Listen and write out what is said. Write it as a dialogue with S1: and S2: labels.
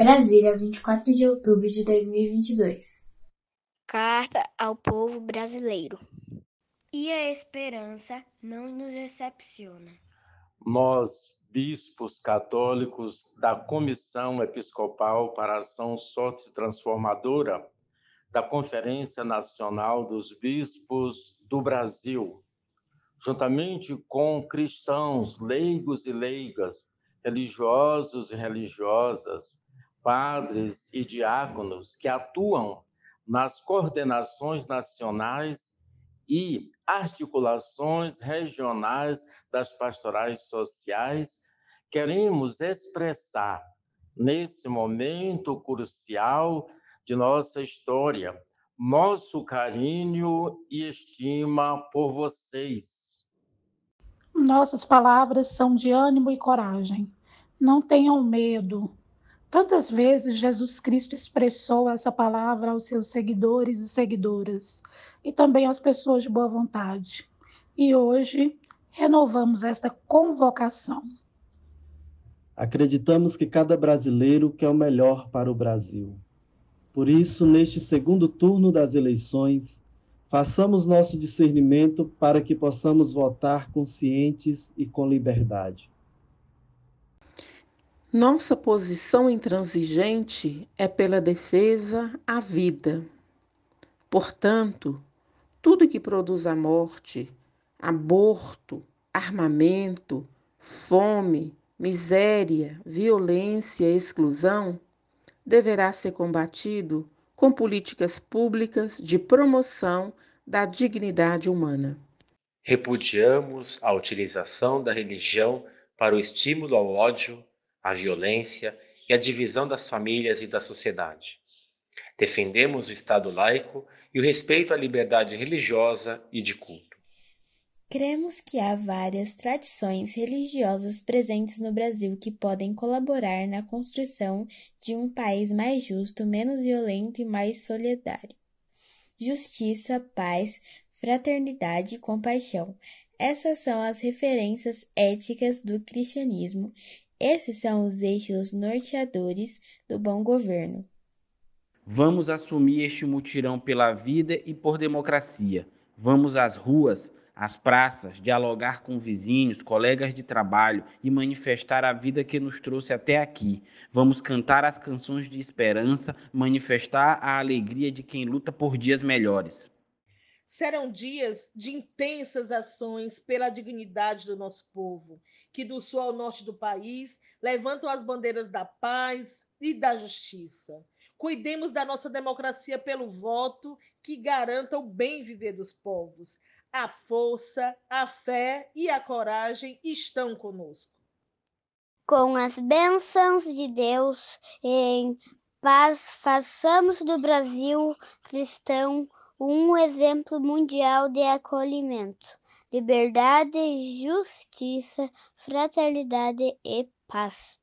S1: Brasília, 24 de outubro de 2022. Carta ao povo brasileiro. E a esperança não nos decepciona.
S2: Nós, bispos católicos da Comissão Episcopal para a Ação Sorte Transformadora, da Conferência Nacional dos Bispos do Brasil, juntamente com cristãos, leigos e leigas, religiosos e religiosas, padres e diáconos que atuam nas coordenações nacionais e articulações regionais das pastorais sociais, queremos expressar nesse momento crucial de nossa história nosso carinho e estima por vocês.
S3: Nossas palavras são de ânimo e coragem. Não tenham medo, Tantas vezes Jesus Cristo expressou essa palavra aos seus seguidores e seguidoras e também às pessoas de boa vontade. E hoje renovamos esta convocação.
S2: Acreditamos que cada brasileiro quer o melhor para o Brasil. Por isso, neste segundo turno das eleições, façamos nosso discernimento para que possamos votar conscientes e com liberdade.
S3: Nossa posição intransigente é pela defesa à vida. Portanto, tudo que produz a morte, aborto, armamento, fome, miséria, violência, exclusão, deverá ser combatido com políticas públicas de promoção da dignidade humana.
S2: Repudiamos a utilização da religião para o estímulo ao ódio a violência e a divisão das famílias e da sociedade. Defendemos o Estado laico e o respeito à liberdade religiosa e de culto.
S1: Cremos que há várias tradições religiosas presentes no Brasil que podem colaborar na construção de um país mais justo, menos violento e mais solidário. Justiça, paz, fraternidade e compaixão. Essas são as referências éticas do cristianismo esses são os eixos norteadores do bom governo.
S3: Vamos assumir este mutirão pela vida e por democracia. Vamos às ruas, às praças, dialogar com vizinhos, colegas de trabalho e manifestar a vida que nos trouxe até aqui. Vamos cantar as canções de esperança, manifestar a alegria de quem luta por dias melhores. Serão dias de intensas ações pela dignidade do nosso povo, que do sul ao norte do país levantam as bandeiras da paz e da justiça. Cuidemos da nossa democracia pelo voto, que garanta o bem viver dos povos. A força, a fé e a coragem estão conosco.
S1: Com as bênçãos de Deus, em paz, façamos do Brasil cristão um exemplo mundial de acolhimento, liberdade, justiça, fraternidade e paz.